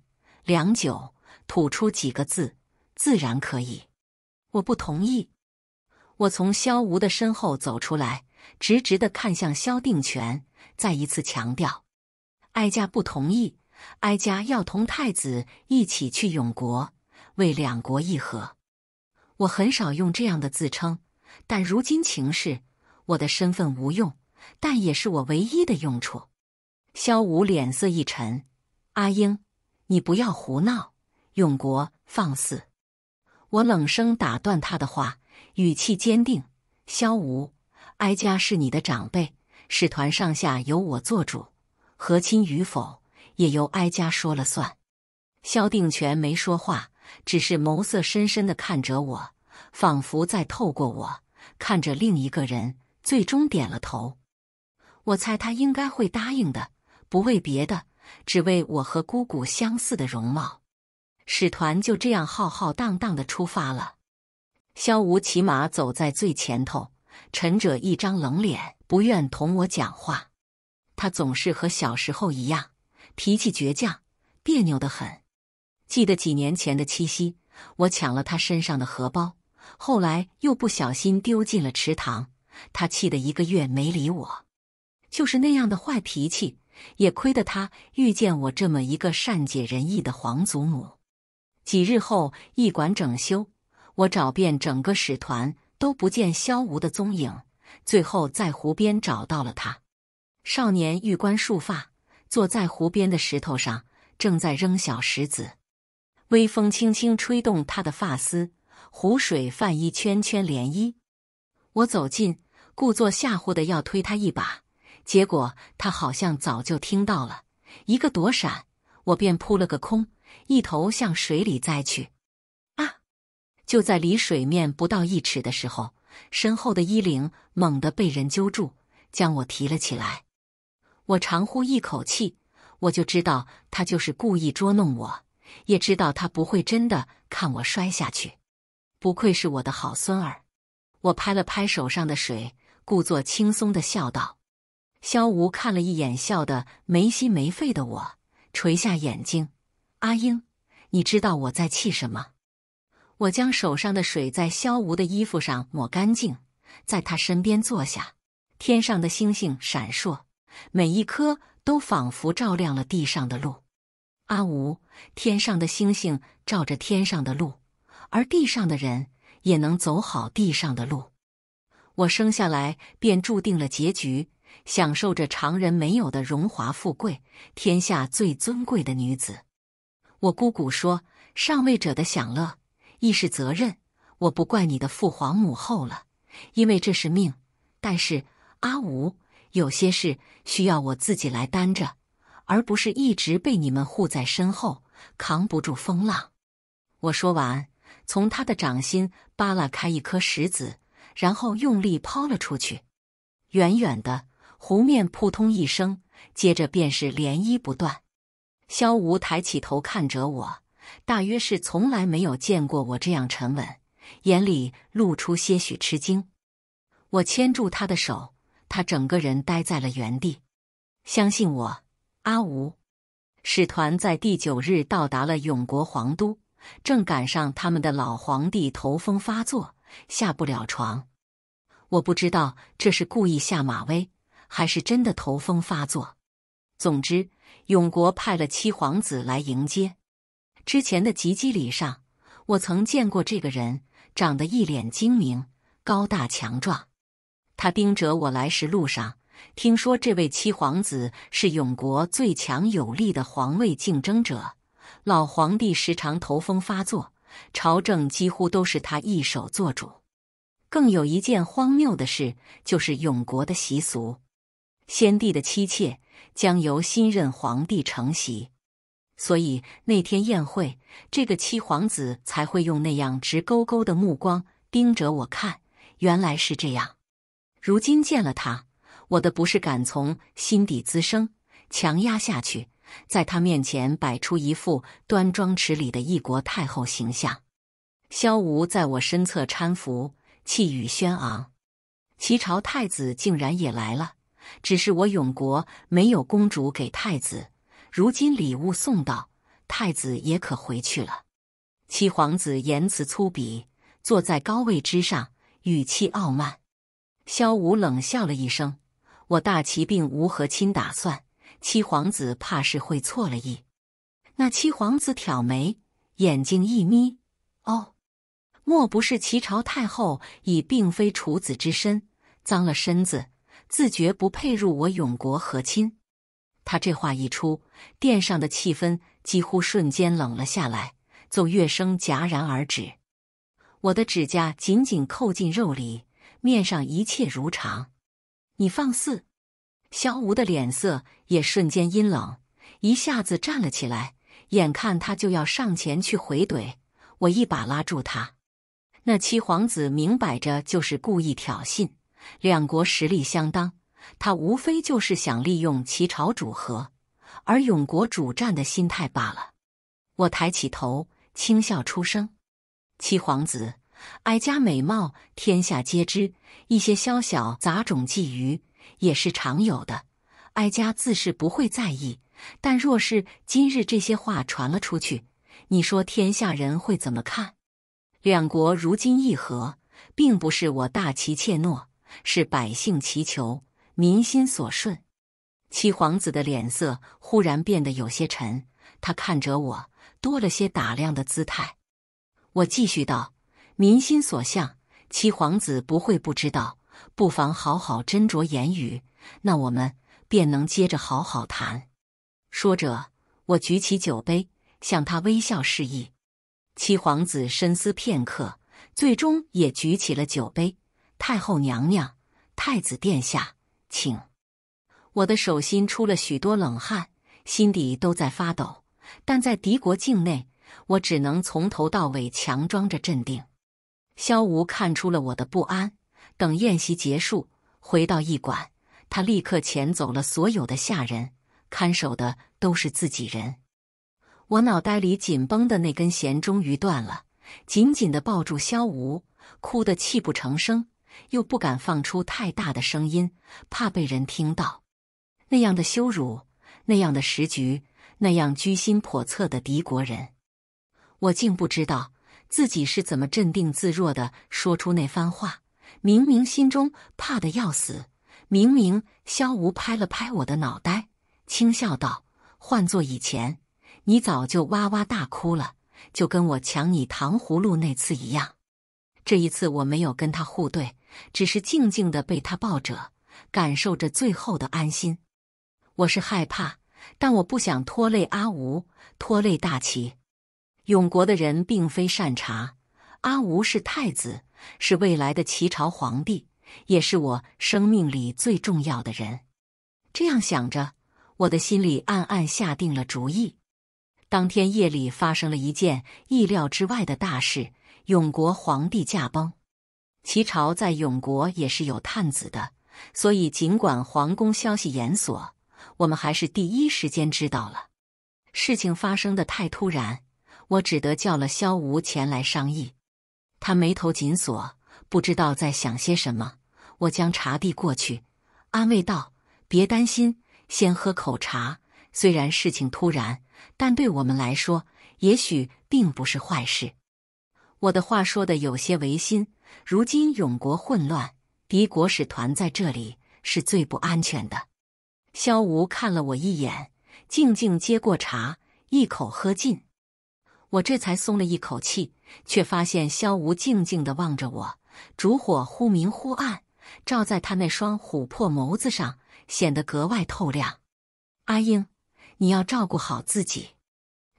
A: 良久，吐出几个字：“自然可以。”我不同意。我从萧无的身后走出来，直直的看向萧定权，再一次强调。哀家不同意，哀家要同太子一起去永国，为两国议和。我很少用这样的自称，但如今情势，我的身份无用，但也是我唯一的用处。萧武脸色一沉：“阿英，你不要胡闹，永国放肆！”我冷声打断他的话，语气坚定：“萧武，哀家是你的长辈，使团上下由我做主。”和亲与否，也由哀家说了算。萧定权没说话，只是眸色深深的看着我，仿佛在透过我看着另一个人。最终点了头，我猜他应该会答应的，不为别的，只为我和姑姑相似的容貌。使团就这样浩浩荡荡的出发了。萧无骑马走在最前头，陈者一张冷脸，不愿同我讲话。他总是和小时候一样，脾气倔强，别扭得很。记得几年前的七夕，我抢了他身上的荷包，后来又不小心丢进了池塘，他气得一个月没理我。就是那样的坏脾气，也亏得他遇见我这么一个善解人意的皇祖母。几日后，驿馆整修，我找遍整个使团都不见萧无的踪影，最后在湖边找到了他。少年玉冠束发，坐在湖边的石头上，正在扔小石子。微风轻轻吹动他的发丝，湖水泛一圈圈涟漪。我走近，故作吓唬的要推他一把，结果他好像早就听到了，一个躲闪，我便扑了个空，一头向水里栽去。啊！就在离水面不到一尺的时候，身后的衣领猛地被人揪住，将我提了起来。我长呼一口气，我就知道他就是故意捉弄我，也知道他不会真的看我摔下去。不愧是我的好孙儿，我拍了拍手上的水，故作轻松的笑道：“萧无，看了一眼笑的没心没肺的我，垂下眼睛。阿英，你知道我在气什么？”我将手上的水在萧无的衣服上抹干净，在他身边坐下。天上的星星闪烁。每一颗都仿佛照亮了地上的路。阿无，天上的星星照着天上的路，而地上的人也能走好地上的路。我生下来便注定了结局，享受着常人没有的荣华富贵，天下最尊贵的女子。我姑姑说，上位者的享乐亦是责任。我不怪你的父皇母后了，因为这是命。但是，阿无。有些事需要我自己来担着，而不是一直被你们护在身后，扛不住风浪。我说完，从他的掌心扒拉开一颗石子，然后用力抛了出去。远远的湖面扑通一声，接着便是涟漪不断。萧无抬起头看着我，大约是从来没有见过我这样沉稳，眼里露出些许吃惊。我牵住他的手。他整个人呆在了原地。相信我，阿吴使团在第九日到达了永国皇都，正赶上他们的老皇帝头风发作，下不了床。我不知道这是故意下马威，还是真的头风发作。总之，永国派了七皇子来迎接。之前的吉笄礼上，我曾见过这个人，长得一脸精明，高大强壮。他盯着我来时路上，听说这位七皇子是永国最强有力的皇位竞争者。老皇帝时常头风发作，朝政几乎都是他一手做主。更有一件荒谬的事，就是永国的习俗，先帝的妻妾将由新任皇帝承袭，所以那天宴会，这个七皇子才会用那样直勾勾的目光盯着我看。原来是这样。如今见了他，我的不是感从心底滋生，强压下去，在他面前摆出一副端庄持礼的一国太后形象。萧无在我身侧搀扶，气宇轩昂。齐朝太子竟然也来了，只是我永国没有公主给太子。如今礼物送到，太子也可回去了。七皇子言辞粗鄙，坐在高位之上，语气傲慢。萧武冷笑了一声：“我大齐并无和亲打算，七皇子怕是会错了意。”那七皇子挑眉，眼睛一眯：“哦，莫不是齐朝太后已并非处子之身，脏了身子，自觉不配入我永国和亲？”他这话一出，殿上的气氛几乎瞬间冷了下来，奏乐声戛然而止。我的指甲紧紧扣进肉里。面上一切如常，你放肆！萧无的脸色也瞬间阴冷，一下子站了起来，眼看他就要上前去回怼，我一把拉住他。那七皇子明摆着就是故意挑衅，两国实力相当，他无非就是想利用齐朝主和而永国主战的心态罢了。我抬起头，轻笑出声：“七皇子。”哀家美貌，天下皆知。一些宵小杂种觊觎，也是常有的。哀家自是不会在意。但若是今日这些话传了出去，你说天下人会怎么看？两国如今议和，并不是我大齐怯懦，是百姓祈求，民心所顺。七皇子的脸色忽然变得有些沉，他看着我，多了些打量的姿态。我继续道。民心所向，七皇子不会不知道，不妨好好斟酌言语。那我们便能接着好好谈。说着，我举起酒杯，向他微笑示意。七皇子深思片刻，最终也举起了酒杯。太后娘娘，太子殿下，请。我的手心出了许多冷汗，心底都在发抖，但在敌国境内，我只能从头到尾强装着镇定。萧吴看出了我的不安，等宴席结束，回到驿馆，他立刻遣走了所有的下人，看守的都是自己人。我脑袋里紧绷的那根弦终于断了，紧紧的抱住萧吴，哭得泣不成声，又不敢放出太大的声音，怕被人听到。那样的羞辱，那样的时局，那样居心叵测的敌国人，我竟不知道。自己是怎么镇定自若的说出那番话？明明心中怕的要死，明明萧无拍了拍我的脑袋，轻笑道：“换做以前，你早就哇哇大哭了，就跟我抢你糖葫芦那次一样。”这一次我没有跟他互对，只是静静的被他抱着，感受着最后的安心。我是害怕，但我不想拖累阿吴，拖累大齐。永国的人并非善茬。阿吴是太子，是未来的齐朝皇帝，也是我生命里最重要的人。这样想着，我的心里暗暗下定了主意。当天夜里发生了一件意料之外的大事：永国皇帝驾崩。齐朝在永国也是有探子的，所以尽管皇宫消息严锁，我们还是第一时间知道了。事情发生的太突然。我只得叫了萧无前来商议，他眉头紧锁，不知道在想些什么。我将茶递过去，安慰道：“别担心，先喝口茶。虽然事情突然，但对我们来说，也许并不是坏事。”我的话说的有些违心。如今永国混乱，敌国使团在这里是最不安全的。萧无看了我一眼，静静接过茶，一口喝尽。我这才松了一口气，却发现萧无静静的望着我，烛火忽明忽暗，照在他那双琥珀眸子上，显得格外透亮。阿英，你要照顾好自己。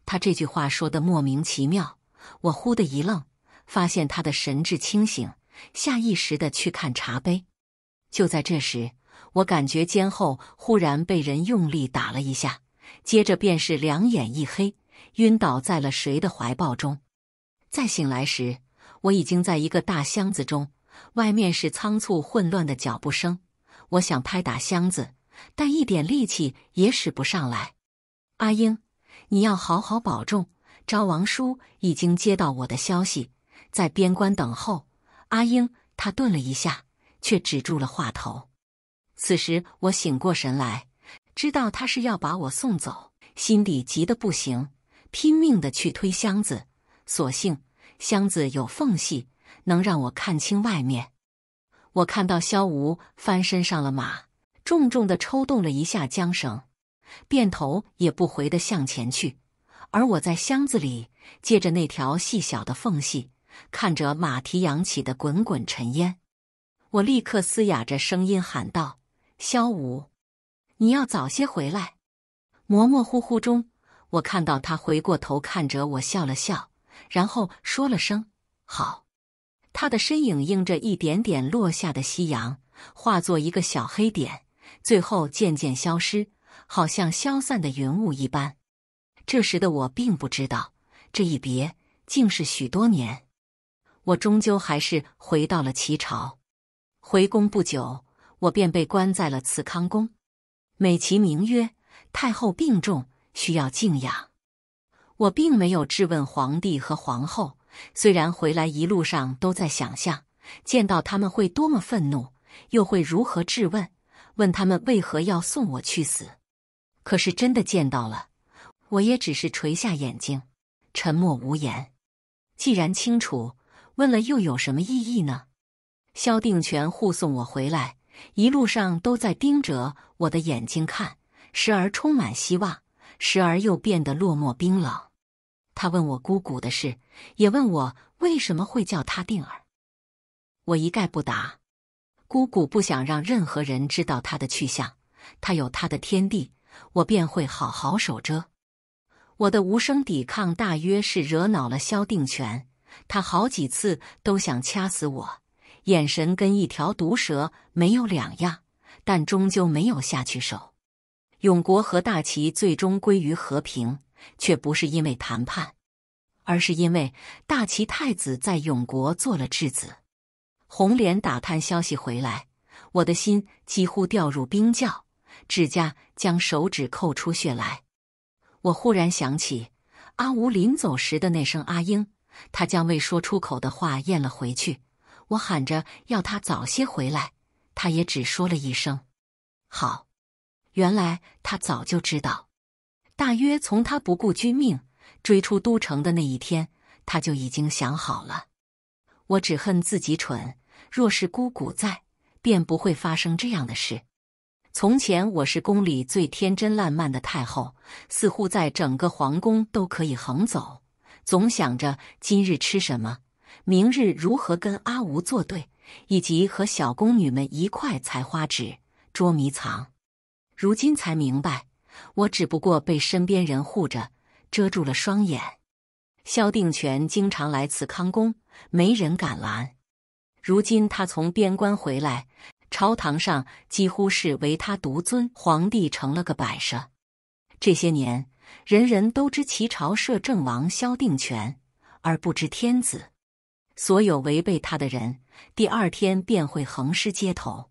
A: 他这句话说的莫名其妙，我忽的一愣，发现他的神志清醒，下意识的去看茶杯。就在这时，我感觉肩后忽然被人用力打了一下，接着便是两眼一黑。晕倒在了谁的怀抱中？再醒来时，我已经在一个大箱子中，外面是仓促混乱的脚步声。我想拍打箱子，但一点力气也使不上来。阿英，你要好好保重。昭王叔已经接到我的消息，在边关等候。阿英，他顿了一下，却止住了话头。此时我醒过神来，知道他是要把我送走，心底急得不行。拼命的去推箱子，所幸箱子有缝隙，能让我看清外面。我看到萧武翻身上了马，重重的抽动了一下缰绳，便头也不回的向前去。而我在箱子里，借着那条细小的缝隙，看着马蹄扬起的滚滚尘烟。我立刻嘶哑着声音喊道：“萧武，你要早些回来。”模模糊糊中。我看到他回过头看着我笑了笑，然后说了声“好”。他的身影映着一点点落下的夕阳，化作一个小黑点，最后渐渐消失，好像消散的云雾一般。这时的我并不知道，这一别竟是许多年。我终究还是回到了齐朝，回宫不久，我便被关在了慈康宫，美其名曰太后病重。需要静养。我并没有质问皇帝和皇后，虽然回来一路上都在想象见到他们会多么愤怒，又会如何质问，问他们为何要送我去死。可是真的见到了，我也只是垂下眼睛，沉默无言。既然清楚，问了又有什么意义呢？萧定权护送我回来，一路上都在盯着我的眼睛看，时而充满希望。时而又变得落寞冰冷，他问我姑姑的事，也问我为什么会叫他定儿，我一概不答。姑姑不想让任何人知道她的去向，她有她的天地，我便会好好守着。我的无声抵抗大约是惹恼了萧定权，他好几次都想掐死我，眼神跟一条毒蛇没有两样，但终究没有下去手。永国和大齐最终归于和平，却不是因为谈判，而是因为大齐太子在永国做了质子。红莲打探消息回来，我的心几乎掉入冰窖，指甲将手指扣出血来。我忽然想起阿吴临走时的那声阿英，他将未说出口的话咽了回去。我喊着要他早些回来，他也只说了一声“好”。原来他早就知道，大约从他不顾君命追出都城的那一天，他就已经想好了。我只恨自己蠢，若是姑姑在，便不会发生这样的事。从前我是宫里最天真烂漫的太后，似乎在整个皇宫都可以横走，总想着今日吃什么，明日如何跟阿吴作对，以及和小宫女们一块采花纸、捉迷藏。如今才明白，我只不过被身边人护着，遮住了双眼。萧定权经常来慈康宫，没人敢拦。如今他从边关回来，朝堂上几乎是唯他独尊，皇帝成了个摆设。这些年，人人都知齐朝摄政王萧定权，而不知天子。所有违背他的人，第二天便会横尸街头。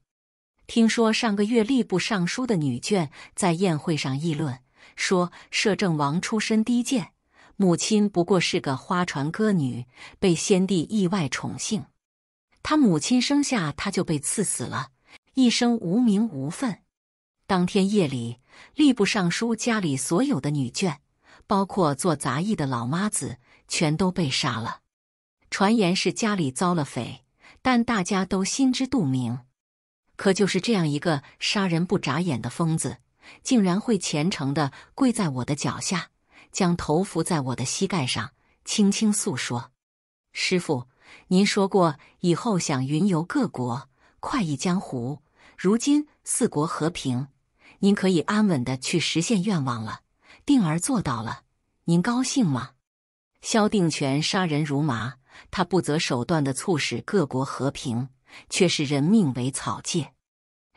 A: 听说上个月吏部尚书的女眷在宴会上议论说，摄政王出身低贱，母亲不过是个花船歌女，被先帝意外宠幸。他母亲生下他就被赐死了，一生无名无份。当天夜里，吏部尚书家里所有的女眷，包括做杂役的老妈子，全都被杀了。传言是家里遭了匪，但大家都心知肚明。可就是这样一个杀人不眨眼的疯子，竟然会虔诚地跪在我的脚下，将头伏在我的膝盖上，轻轻诉说：“师傅，您说过以后想云游各国，快意江湖。如今四国和平，您可以安稳的去实现愿望了。定而做到了，您高兴吗？”萧定权杀人如麻，他不择手段地促使各国和平。却是人命为草芥，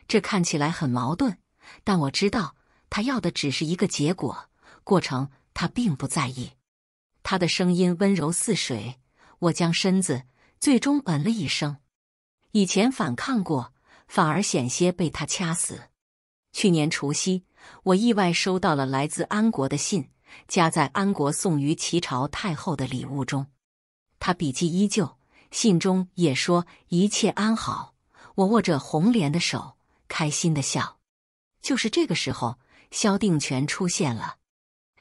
A: 这看起来很矛盾，但我知道他要的只是一个结果，过程他并不在意。他的声音温柔似水，我将身子最终嗯了一声。以前反抗过，反而险些被他掐死。去年除夕，我意外收到了来自安国的信，夹在安国送于齐朝太后的礼物中。他笔迹依旧。信中也说一切安好。我握着红莲的手，开心的笑。就是这个时候，萧定权出现了。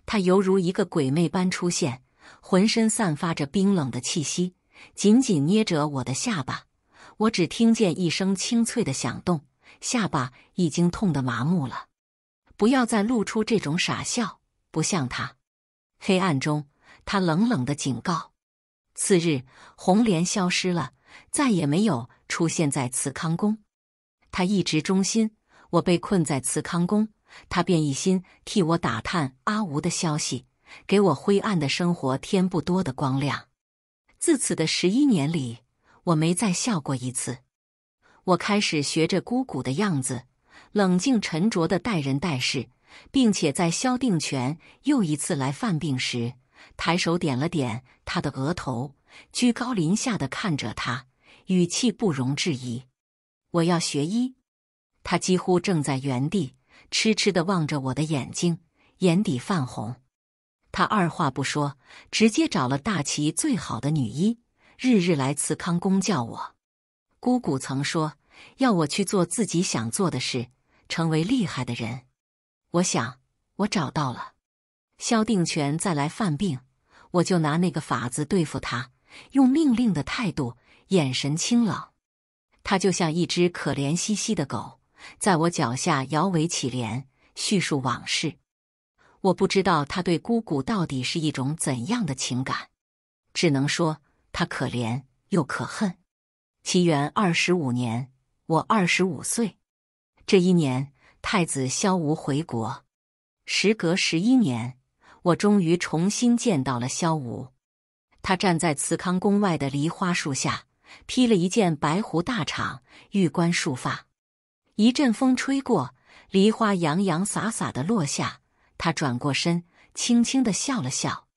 A: 他犹如一个鬼魅般出现，浑身散发着冰冷的气息，紧紧捏着我的下巴。我只听见一声清脆的响动，下巴已经痛得麻木了。不要再露出这种傻笑，不像他。黑暗中，他冷冷的警告。次日，红莲消失了，再也没有出现在慈康宫。他一直忠心，我被困在慈康宫，他便一心替我打探阿吴的消息，给我灰暗的生活添不多的光亮。自此的十一年里，我没再笑过一次。我开始学着姑姑的样子，冷静沉着的待人待事，并且在萧定权又一次来犯病时。抬手点了点他的额头，居高临下的看着他，语气不容置疑：“我要学医。”他几乎正在原地痴痴的望着我的眼睛，眼底泛红。他二话不说，直接找了大齐最好的女医，日日来慈康宫叫我。姑姑曾说要我去做自己想做的事，成为厉害的人。我想，我找到了。萧定权再来犯病，我就拿那个法子对付他。用命令的态度，眼神清冷。他就像一只可怜兮兮的狗，在我脚下摇尾乞怜，叙述往事。我不知道他对姑姑到底是一种怎样的情感，只能说他可怜又可恨。乾元二十五年，我二十五岁。这一年，太子萧吴回国，时隔十一年。我终于重新见到了萧武，他站在慈康宫外的梨花树下，披了一件白狐大氅，玉冠束发。一阵风吹过，梨花洋洋洒洒的落下。他转过身，轻轻的笑了笑。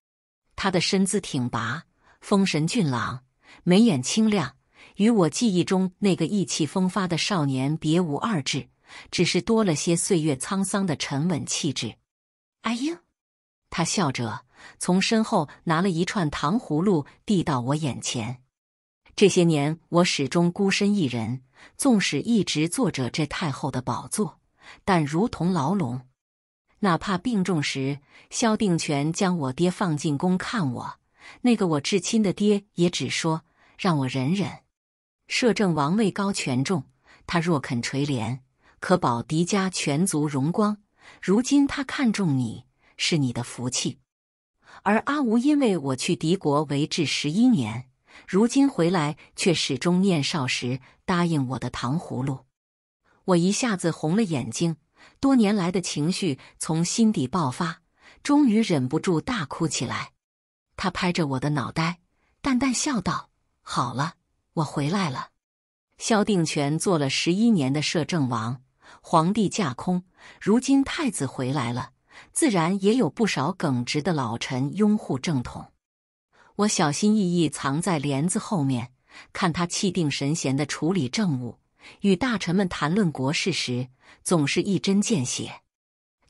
A: 他的身姿挺拔，风神俊朗，眉眼清亮，与我记忆中那个意气风发的少年别无二致，只是多了些岁月沧桑的沉稳气质。阿英。他笑着从身后拿了一串糖葫芦递到我眼前。这些年我始终孤身一人，纵使一直坐着这太后的宝座，但如同牢笼。哪怕病重时，萧定权将我爹放进宫看我，那个我至亲的爹也只说让我忍忍。摄政王位高权重，他若肯垂怜，可保狄家全族荣光。如今他看中你。是你的福气，而阿吴因为我去敌国为质十一年，如今回来却始终念少时答应我的糖葫芦，我一下子红了眼睛，多年来的情绪从心底爆发，终于忍不住大哭起来。他拍着我的脑袋，淡淡笑道：“好了，我回来了。”萧定权做了十一年的摄政王，皇帝驾空，如今太子回来了。自然也有不少耿直的老臣拥护正统。我小心翼翼藏在帘子后面，看他气定神闲地处理政务，与大臣们谈论国事时，总是一针见血。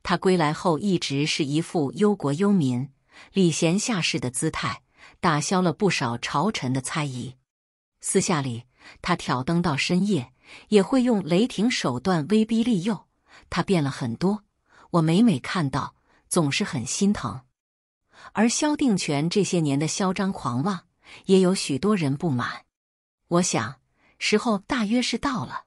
A: 他归来后，一直是一副忧国忧民、礼贤下士的姿态，打消了不少朝臣的猜疑。私下里，他挑灯到深夜，也会用雷霆手段威逼利诱。他变了很多。我每每看到，总是很心疼。而萧定权这些年的嚣张狂妄，也有许多人不满。我想，时候大约是到了。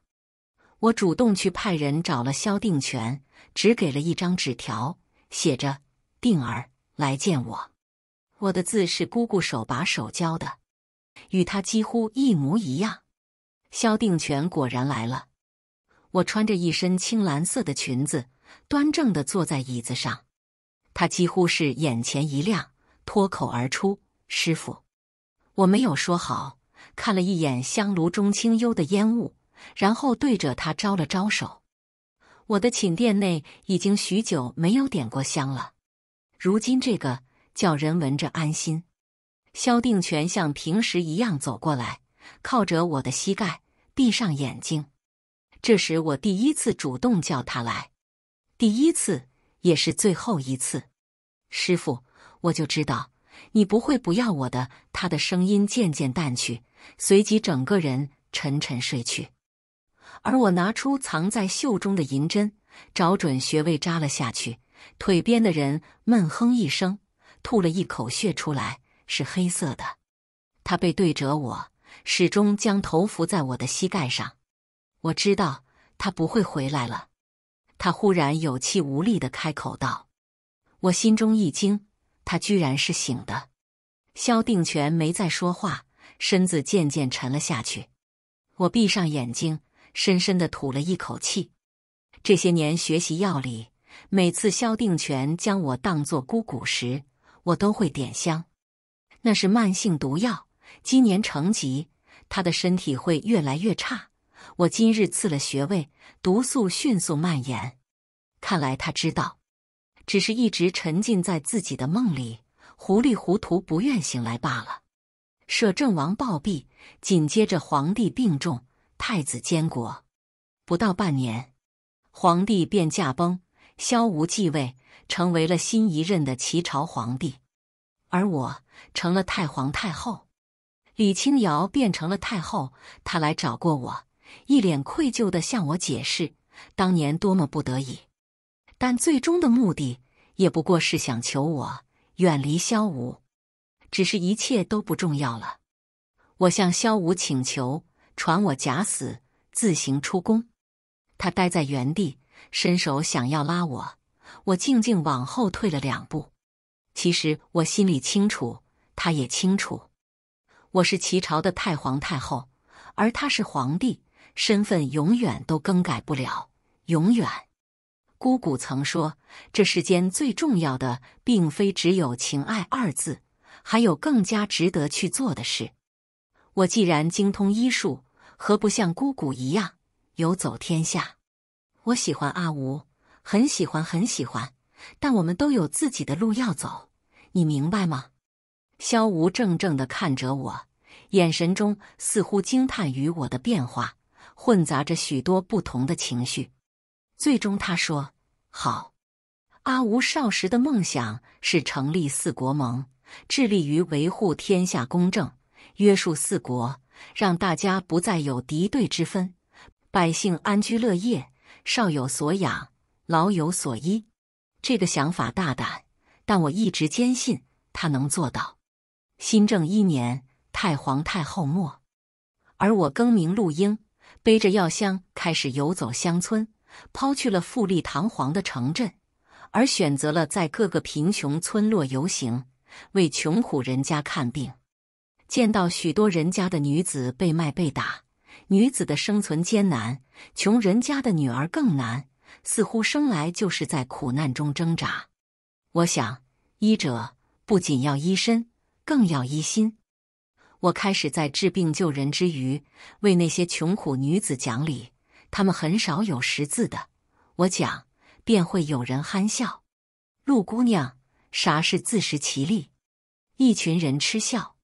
A: 我主动去派人找了萧定权，只给了一张纸条，写着“定儿来见我”。我的字是姑姑手把手教的，与他几乎一模一样。萧定权果然来了。我穿着一身青蓝色的裙子。端正的坐在椅子上，他几乎是眼前一亮，脱口而出：“师傅，我没有说好。”看了一眼香炉中清幽的烟雾，然后对着他招了招手。我的寝殿内已经许久没有点过香了，如今这个叫人闻着安心。萧定权像平时一样走过来，靠着我的膝盖，闭上眼睛。这时我第一次主动叫他来。第一次，也是最后一次，师傅，我就知道你不会不要我的。他的声音渐渐淡去，随即整个人沉沉睡去。而我拿出藏在袖中的银针，找准穴位扎了下去。腿边的人闷哼一声，吐了一口血出来，是黑色的。他背对着我，始终将头伏在我的膝盖上。我知道他不会回来了。他忽然有气无力的开口道：“我心中一惊，他居然是醒的。”萧定权没再说话，身子渐渐沉了下去。我闭上眼睛，深深的吐了一口气。这些年学习药理，每次萧定权将我当做姑姑时，我都会点香。那是慢性毒药，今年成疾，他的身体会越来越差。我今日刺了穴位，毒素迅速蔓延。看来他知道，只是一直沉浸在自己的梦里，糊里糊涂不愿醒来罢了。摄政王暴毙，紧接着皇帝病重，太子监国。不到半年，皇帝便驾崩，萧无继位，成为了新一任的齐朝皇帝，而我成了太皇太后。李清瑶变成了太后，她来找过我。一脸愧疚地向我解释，当年多么不得已，但最终的目的也不过是想求我远离萧武。只是一切都不重要了。我向萧武请求传我假死，自行出宫。他呆在原地，伸手想要拉我，我静静往后退了两步。其实我心里清楚，他也清楚，我是齐朝的太皇太后，而他是皇帝。身份永远都更改不了，永远。姑姑曾说，这世间最重要的，并非只有情爱二字，还有更加值得去做的事。我既然精通医术，何不像姑姑一样游走天下？我喜欢阿吴，很喜欢，很喜欢。但我们都有自己的路要走，你明白吗？萧无怔怔的看着我，眼神中似乎惊叹于我的变化。混杂着许多不同的情绪，最终他说：“好，阿吴少时的梦想是成立四国盟，致力于维护天下公正，约束四国，让大家不再有敌对之分，百姓安居乐业，少有所养，老有所依。这个想法大胆，但我一直坚信他能做到。新正一年，太皇太后末，而我更名陆英。”背着药箱开始游走乡村，抛去了富丽堂皇的城镇，而选择了在各个贫穷村落游行，为穷苦人家看病。见到许多人家的女子被卖被打，女子的生存艰难，穷人家的女儿更难，似乎生来就是在苦难中挣扎。我想，医者不仅要医身，更要医心。我开始在治病救人之余，为那些穷苦女子讲理。她们很少有识字的，我讲便会有人憨笑。陆姑娘，啥是自食其力？一群人嗤笑。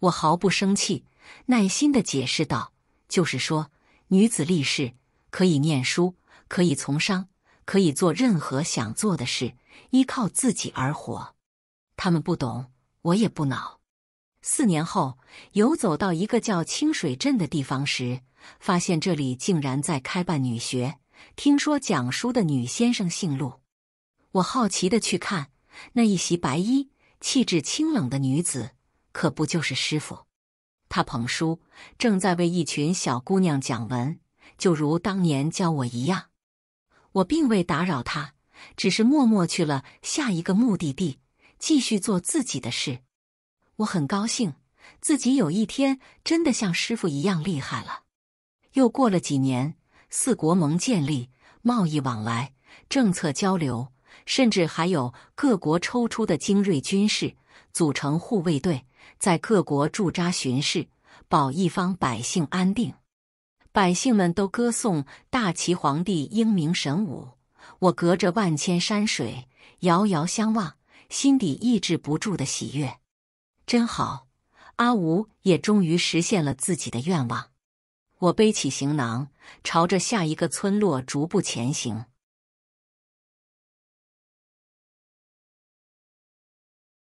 A: 我毫不生气，耐心的解释道：“就是说，女子立世可以念书，可以从商，可以做任何想做的事，依靠自己而活。他们不懂，我也不恼。”四年后，游走到一个叫清水镇的地方时，发现这里竟然在开办女学。听说讲书的女先生姓陆，我好奇的去看，那一袭白衣、气质清冷的女子，可不就是师傅？他捧书，正在为一群小姑娘讲文，就如当年教我一样。我并未打扰他，只是默默去了下一个目的地，继续做自己的事。我很高兴自己有一天真的像师傅一样厉害了。又过了几年，四国盟建立，贸易往来、政策交流，甚至还有各国抽出的精锐军事组成护卫队，在各国驻扎巡视，保一方百姓安定。百姓们都歌颂大齐皇帝英明神武。我隔着万千山水遥遥相望，心底抑制不住的喜悦。真好，阿吴也终于实现了自己的愿望。我背起行囊，朝着下一个村落逐步前行。